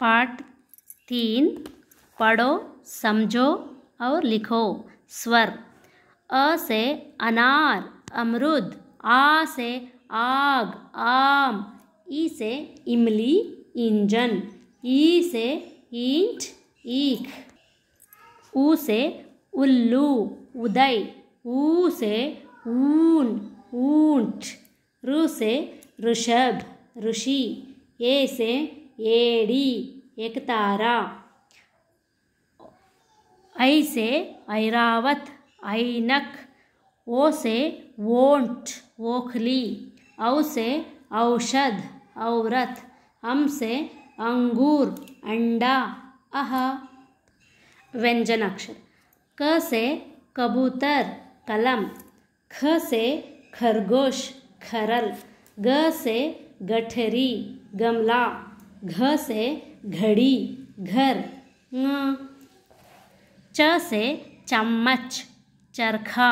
पाठ तीन पढ़ो समझो और लिखो स्वर अ से अनार अमरुद आ से आग आम ई से इमली इंजन ई से ईंट ईख ऊ से उल्लू उदय ऊ से ऊन ऊंट रु से ऋषभ ऋषि ए से एक तारा ऐ से ऐरावत ऐनक ओ से वोंट ओखली औ से औषध औरत अम से अंगूर अंडा अह व्यंजन अक्षर क से कबूतर कलम ख से खरगोश खरल ग से गठरी गमला घ से घड़ी घर च से चम्मच चरखा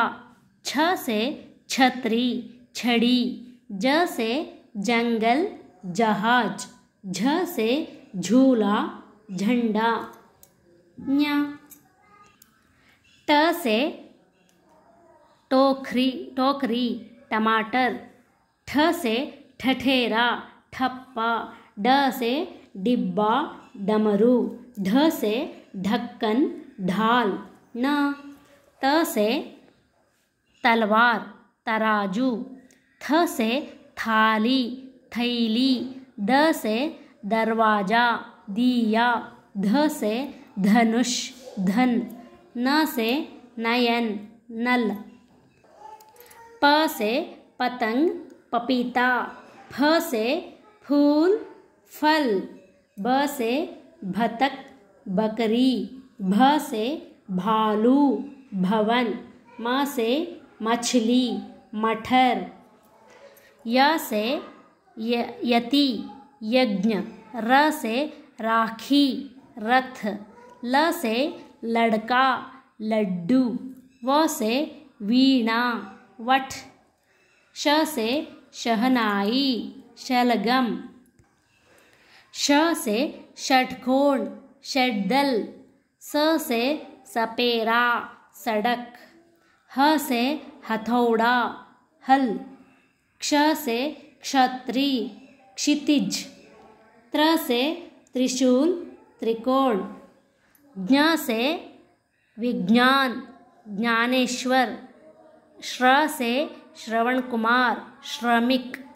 छ से छतरी छड़ी ज से जंगल जहाज झ से झूला झंडा ट से टोखरी टोकरी टमाटर ठ से ठठेरा ठप्पा ड से डिब्बा डमरू ढ से ढक्कन ढाल न त से तलवार तराजू थ से थाली थैली द से दरवाज़ा दिया ध से धनुष धन न से नयन नल प से पतंग पपीता फ से फूल फल ब से भतक बकरी भ से भालू भवन म से मछली मठर य से यति यज्ञ र से राखी रथ ल से लड़का लड्डू व से वीणा वठ श से शहनाई शलगम श से षटकोण षडल स से सपेरा सड़क ह से हथौड़ा हल क्ष से क्षत्रि क्षितिज त्र से त्रिशूल त्रिकोण ज्ञ से विज्ञान ज्ञानेश्वर श्र से श्रवण कुमार श्रमिक